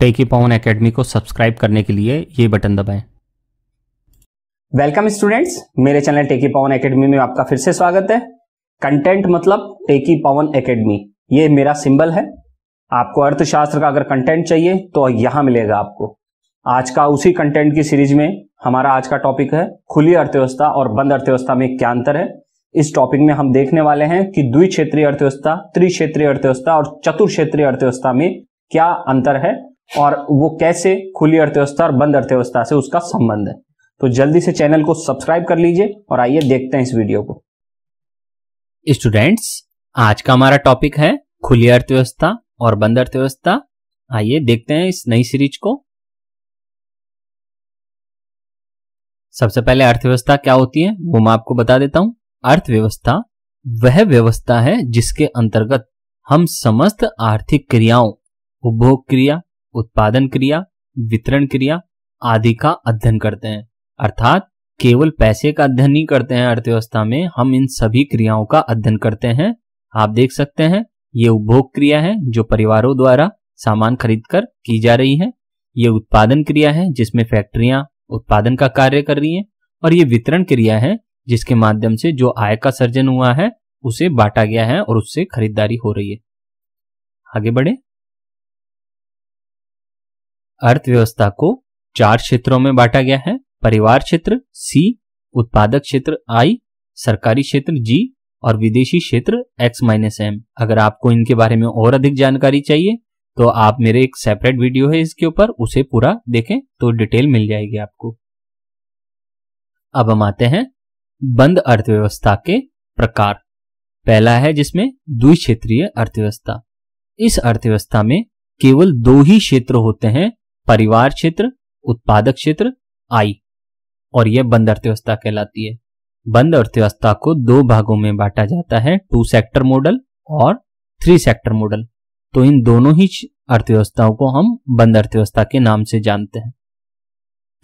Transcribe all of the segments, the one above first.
टेकी Pawan academy को subscribe करने के लिए ये बटन दबाएं वेलकम स्टूडेंट्स मेरे चैनल टेकी पवन एकेडमी में आपका फिर से स्वागत है कंटेंट मतलब टेकी पवन एकेडमी ये मेरा सिंबल है आपको अर्थशास्त्र का अगर कंटेंट चाहिए तो यहां मिलेगा आपको आज का उसी कंटेंट की सीरीज में हमारा आज का टॉपिक है खुली अर्थव्यवस्था और बंद अर्थव्यवस्था में क्या अंतर है इस टॉपिक में हम देखने वाले हैं कि द्वि क्षेत्रीय अर्थव्यवस्था त्रि क्षेत्रीय अर्थव्यवस्था और क्षेत्रीय अर्थव्यवस्था में क्या अंतर है और वो कैसे खुली अर्थव्यवस्था और बंद अर्थव्यवस्था से उसका संबंध है तो जल्दी से चैनल को सब्सक्राइब कर लीजिए और आइए देखते हैं इस वीडियो को स्टूडेंट्स आज का हमारा टॉपिक है खुली अर्थव्यवस्था और बंद अर्थव्यवस्था आइए देखते हैं इस नई सीरीज को सबसे पहले अर्थव्यवस्था क्या होती है वो मैं आपको बता देता हूं अर्थव्यवस्था वह व्यवस्था है जिसके अंतर्गत हम समस्त आर्थिक क्रियाओं उपभोग क्रिया उत्पादन क्रिया वितरण क्रिया आदि का अध्ययन करते हैं अर्थात केवल पैसे का अध्ययन नहीं करते हैं अर्थव्यवस्था में हम इन सभी क्रियाओं का अध्ययन करते हैं आप देख सकते हैं ये उपभोग क्रिया है जो परिवारों द्वारा सामान खरीदकर की जा रही है ये उत्पादन क्रिया है जिसमें फैक्ट्रियां उत्पादन का कार्य कर रही हैं और ये वितरण क्रिया है जिसके माध्यम से जो आय का सर्जन हुआ है उसे बांटा गया है और उससे खरीदारी हो रही है आगे बढ़े अर्थव्यवस्था को चार क्षेत्रों में बांटा गया है परिवार क्षेत्र सी उत्पादक क्षेत्र आई सरकारी क्षेत्र जी और विदेशी क्षेत्र एक्स माइनस एम अगर आपको इनके बारे में और अधिक जानकारी चाहिए तो आप मेरे एक सेपरेट वीडियो है इसके ऊपर उसे पूरा देखें तो डिटेल मिल जाएगी आपको अब हम आते हैं बंद अर्थव्यवस्था के प्रकार पहला है जिसमें द्विक्षेत्रीय अर्थव्यवस्था इस अर्थव्यवस्था में केवल दो ही क्षेत्र होते हैं परिवार क्षेत्र उत्पादक क्षेत्र आई और यह बंद अर्थव्यवस्था कहलाती है बंद अर्थव्यवस्था को दो भागों में बांटा जाता है टू सेक्टर मॉडल और थ्री सेक्टर मॉडल तो इन दोनों ही अर्थव्यवस्थाओं को हम बंद अर्थव्यवस्था के नाम से जानते हैं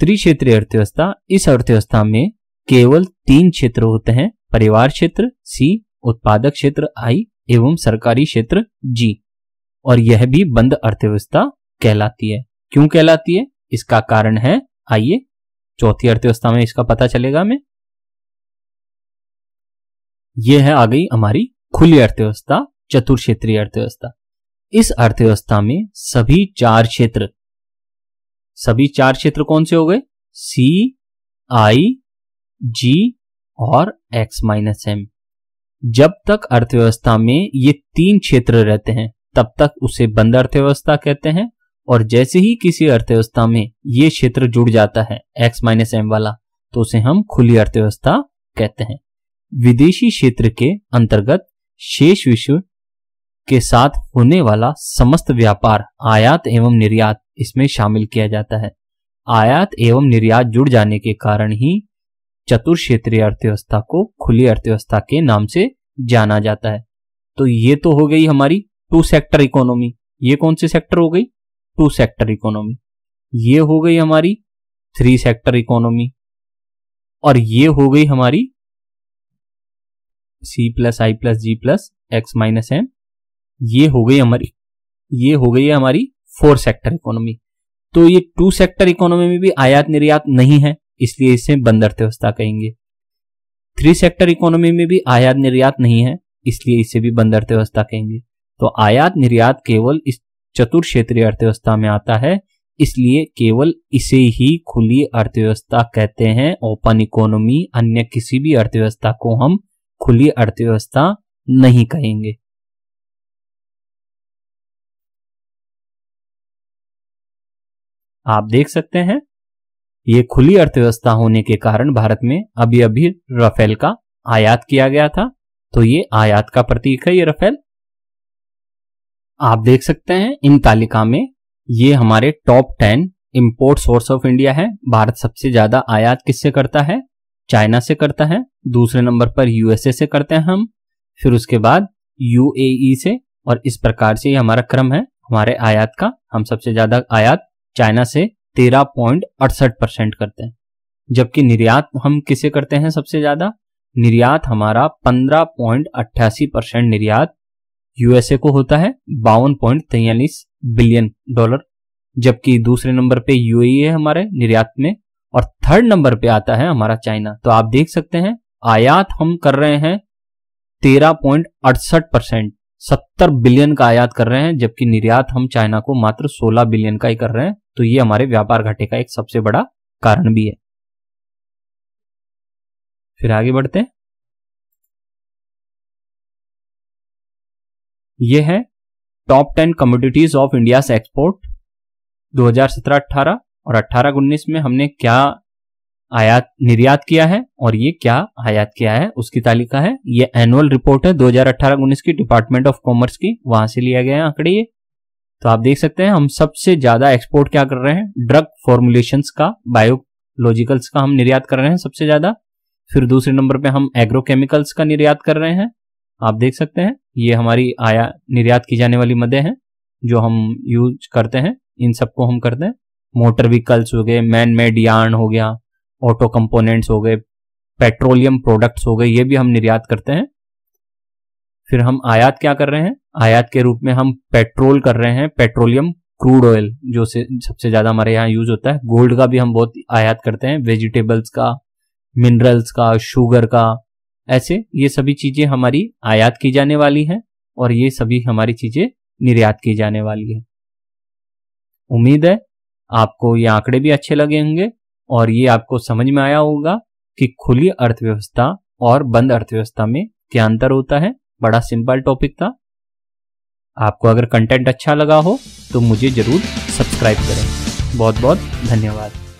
त्रिक्षेत्रीय अर्थव्यवस्था इस अर्थव्यवस्था में केवल तीन क्षेत्र होते हैं परिवार क्षेत्र सी उत्पादक क्षेत्र आई एवं सरकारी क्षेत्र जी और यह भी बंद अर्थव्यवस्था कहलाती है क्यों कहलाती है इसका कारण है आइए चौथी अर्थव्यवस्था में इसका पता चलेगा हमें यह है आ गई हमारी खुली अर्थव्यवस्था चतुर क्षेत्रीय अर्थव्यवस्था इस अर्थव्यवस्था में सभी चार क्षेत्र सभी चार क्षेत्र कौन से हो गए सी आई जी और एक्स माइनस एम जब तक अर्थव्यवस्था में ये तीन क्षेत्र रहते हैं तब तक उसे बंद अर्थव्यवस्था कहते हैं और जैसे ही किसी अर्थव्यवस्था में ये क्षेत्र जुड़ जाता है एक्स माइनस एम वाला तो उसे हम खुली अर्थव्यवस्था कहते हैं विदेशी क्षेत्र के अंतर्गत शेष विश्व के साथ होने वाला समस्त व्यापार आयात एवं निर्यात इसमें शामिल किया जाता है आयात एवं निर्यात जुड़ जाने के कारण ही चतुर क्षेत्रीय अर्थव्यवस्था को खुली अर्थव्यवस्था के नाम से जाना जाता है तो ये तो हो गई हमारी टू सेक्टर इकोनॉमी ये कौन सी से सेक्टर हो गई टू सेक्टर इकोनॉमी ये हो गई हमारी थ्री सेक्टर इकोनॉमी और ये हो गई हमारी C plus I plus G plus X minus M ये हो गई हमारी ये हो गई हमारी फोर सेक्टर इकोनॉमी तो ये टू सेक्टर इकोनॉमी में भी आयात निर्यात नहीं है इसलिए इसे बंद अर्थव्यवस्था कहेंगे थ्री सेक्टर इकोनॉमी में भी आयात निर्यात नहीं है इसलिए इसे भी बंद अर्थव्यवस्था कहेंगे तो आयात निर्यात केवल इस चतुर क्षेत्रीय अर्थव्यवस्था में आता है इसलिए केवल इसे ही खुली अर्थव्यवस्था कहते हैं ओपन इकोनॉमी अन्य किसी भी अर्थव्यवस्था को हम खुली अर्थव्यवस्था नहीं कहेंगे आप देख सकते हैं ये खुली अर्थव्यवस्था होने के कारण भारत में अभी अभी रफेल का आयात किया गया था तो ये आयात का प्रतीक है ये रफेल आप देख सकते हैं इन तालिका में ये हमारे top ten import source of India है भारत सबसे ज्यादा आयात किससे करता है चाइना से करता है दूसरे नंबर पर यूएसए से करते हैं हम फिर उसके बाद यूएई e से और इस प्रकार से ये हमारा क्रम है हमारे आयात का हम सबसे ज्यादा आयात चाइना से तेरह पॉइंट अड़सठ परसेंट करते हैं जबकि निर्यात हम किसे करते हैं सबसे ज्यादा निर्यात हमारा पंद्रह पॉइंट अट्ठासी परसेंट निर्यात यूएसए को होता है बावन पॉइंट तैयलीस बिलियन डॉलर जबकि दूसरे नंबर पे यूएई e है हमारे निर्यात में और थर्ड नंबर पे आता है हमारा चाइना तो आप देख सकते हैं आयात हम कर रहे हैं तेरह पॉइंट अड़सठ परसेंट सत्तर बिलियन का आयात कर रहे हैं जबकि निर्यात हम चाइना को मात्र सोलह बिलियन का ही कर रहे हैं तो ये हमारे व्यापार घाटे का एक सबसे बड़ा कारण भी है फिर आगे बढ़ते हैं ये है top ten commodities of India export 2017-18 और 18-19 में हमने क्या आयात निर्यात किया है और ये क्या आयात किया है उसकी तालिका है ये एनुअल रिपोर्ट है 2018-19 की डिपार्टमेंट ऑफ कॉमर्स की वहां से लिया गया है आंकड़े ये तो आप देख सकते हैं हम सबसे ज्यादा एक्सपोर्ट क्या कर रहे हैं ड्रग फॉर्मुलेशन का बायोलॉजिकल्स का हम निर्यात कर रहे हैं सबसे ज्यादा फिर दूसरे नंबर पे हम एग्रोकेमिकल्स का निर्यात कर रहे हैं आप देख सकते हैं ये हमारी आया निर्यात की जाने वाली मदें हैं जो हम यूज करते हैं इन सबको हम करते हैं मोटर व्हीकल्स हो गए मैन मेड यार्न हो गया ऑटो कंपोनेंट्स हो गए पेट्रोलियम प्रोडक्ट्स हो गए ये भी हम निर्यात करते हैं फिर हम आयात क्या कर रहे हैं आयात के रूप में हम पेट्रोल कर रहे हैं पेट्रोलियम क्रूड ऑयल जो से, सबसे ज़्यादा हमारे यहाँ यूज होता है गोल्ड का भी हम बहुत आयात करते हैं वेजिटेबल्स का मिनरल्स का शुगर का ऐसे ये सभी चीजें हमारी आयात की जाने वाली हैं और ये सभी हमारी चीजें निर्यात की जाने वाली है उम्मीद है आपको ये आंकड़े भी अच्छे लगे होंगे और ये आपको समझ में आया होगा कि खुली अर्थव्यवस्था और बंद अर्थव्यवस्था में क्या अंतर होता है बड़ा सिंपल टॉपिक था आपको अगर कंटेंट अच्छा लगा हो तो मुझे जरूर सब्सक्राइब करें बहुत बहुत धन्यवाद